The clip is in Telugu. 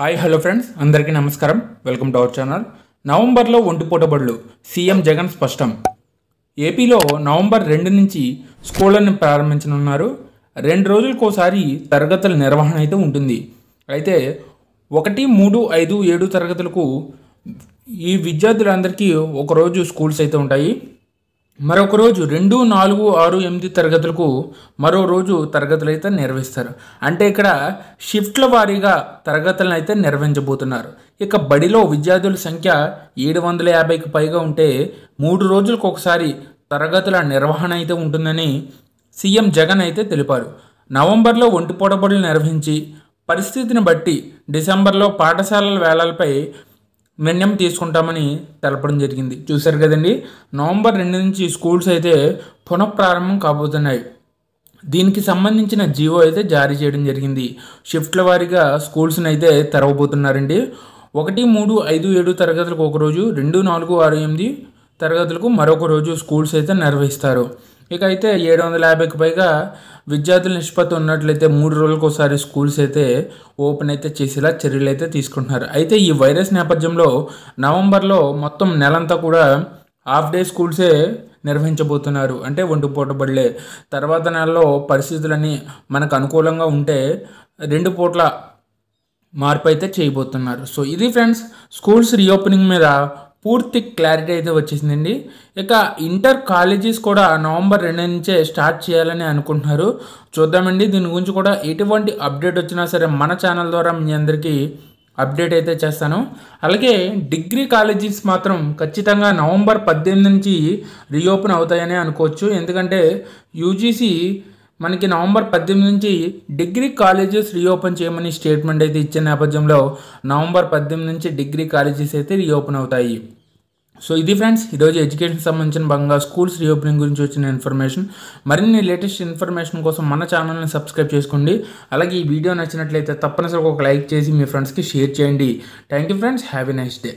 హాయ్ హలో ఫ్రెండ్స్ అందరికీ నమస్కారం వెల్కమ్ టు అవర్ ఛానల్ నవంబర్లో ఒంటి బడులు సీఎం జగన్ స్పష్టం ఏపీలో నవంబర్ రెండు నుంచి స్కూళ్ళని ప్రారంభించనున్నారు రెండు రోజులకోసారి తరగతుల నిర్వహణ అయితే ఉంటుంది అయితే ఒకటి మూడు ఐదు ఏడు తరగతులకు ఈ విద్యార్థులందరికీ ఒకరోజు స్కూల్స్ అయితే ఉంటాయి మరొక రోజు రెండు నాలుగు ఆరు ఎనిమిది తరగతులకు మరో రోజు తరగతులు అయితే నిర్వహిస్తారు అంటే ఇక్కడ షిఫ్ట్ల వారీగా తరగతులను అయితే నిర్వహించబోతున్నారు ఇక బడిలో విద్యార్థుల సంఖ్య ఏడు వందల యాభైకి పైగా ఉంటే మూడు రోజులకు ఒకసారి తరగతుల నిర్వహణ అయితే ఉంటుందని సీఎం జగన్ అయితే తెలిపారు నవంబర్లో పొడబడులు నిర్వహించి పరిస్థితిని బట్టి డిసెంబర్లో పాఠశాలల వేళలపై నిర్ణయం తీసుకుంటామని తెలపడం జరిగింది చూశారు కదండి నవంబర్ రెండు నుంచి స్కూల్స్ అయితే పునఃప్రారంభం కాబోతున్నాయి దీనికి సంబంధించిన జీవో అయితే జారీ చేయడం జరిగింది షిఫ్ట్ల వారీగా స్కూల్స్ని అయితే తెరవబోతున్నారండి ఒకటి మూడు ఐదు ఏడు తరగతులకు ఒక రోజు రెండు నాలుగు ఆరు ఎనిమిది తరగతులకు మరొక రోజు స్కూల్స్ అయితే నిర్వహిస్తారు ఇక అయితే ఏడు వందల యాభైకి పైగా విద్యార్థుల నిష్పత్తి ఉన్నట్లయితే మూడు రోజులకోసారి స్కూల్స్ అయితే ఓపెన్ అయితే చేసేలా చర్యలు అయితే తీసుకుంటున్నారు అయితే ఈ వైరస్ నేపథ్యంలో నవంబర్లో మొత్తం నెలంతా కూడా హాఫ్ డే స్కూల్సే నిర్వహించబోతున్నారు అంటే పూట బళ్ళే తర్వాత నెలలో పరిస్థితులన్నీ మనకు అనుకూలంగా ఉంటే రెండు పూట్ల మార్పు అయితే చేయబోతున్నారు సో ఇది ఫ్రెండ్స్ స్కూల్స్ రీఓపెనింగ్ మీద పూర్తి క్లారిటీ అయితే వచ్చేసిందండి ఇక ఇంటర్ కాలేజెస్ కూడా నవంబర్ రెండు నుంచే స్టార్ట్ చేయాలని అనుకుంటున్నారు చూద్దామండి దీని గురించి కూడా ఎటువంటి అప్డేట్ వచ్చినా సరే మన ఛానల్ ద్వారా మీ అందరికీ అప్డేట్ అయితే చేస్తాను అలాగే డిగ్రీ కాలేజెస్ మాత్రం ఖచ్చితంగా నవంబర్ పద్దెనిమిది నుంచి రీఓపెన్ అవుతాయని అనుకోవచ్చు ఎందుకంటే యూజీసీ మనకి నవంబర్ పద్దెనిమిది నుంచి డిగ్రీ కాలేజెస్ రీఓపెన్ చేయమని స్టేట్మెంట్ అయితే ఇచ్చే నేపథ్యంలో నవంబర్ పద్దెనిమిది నుంచి డిగ్రీ కాలేజెస్ అయితే రీఓపెన్ అవుతాయి సో ఇది ఫ్రెండ్స్ ఈరోజు ఎడ్యుకేషన్ సంబంధించిన భాగంగా స్కూల్స్ రీఓపెనింగ్ గురించి వచ్చిన ఇన్ఫర్మేషన్ మరిన్ని లేటెస్ట్ ఇన్ఫర్మేషన్ కోసం మన ఛానల్ని సబ్స్క్రైబ్ చేసుకోండి అలాగే ఈ వీడియో నచ్చినట్లయితే తప్పనిసరిగా ఒక లైక్ చేసి మీ ఫ్రెండ్స్కి షేర్ చేయండి thank you friends have a nice day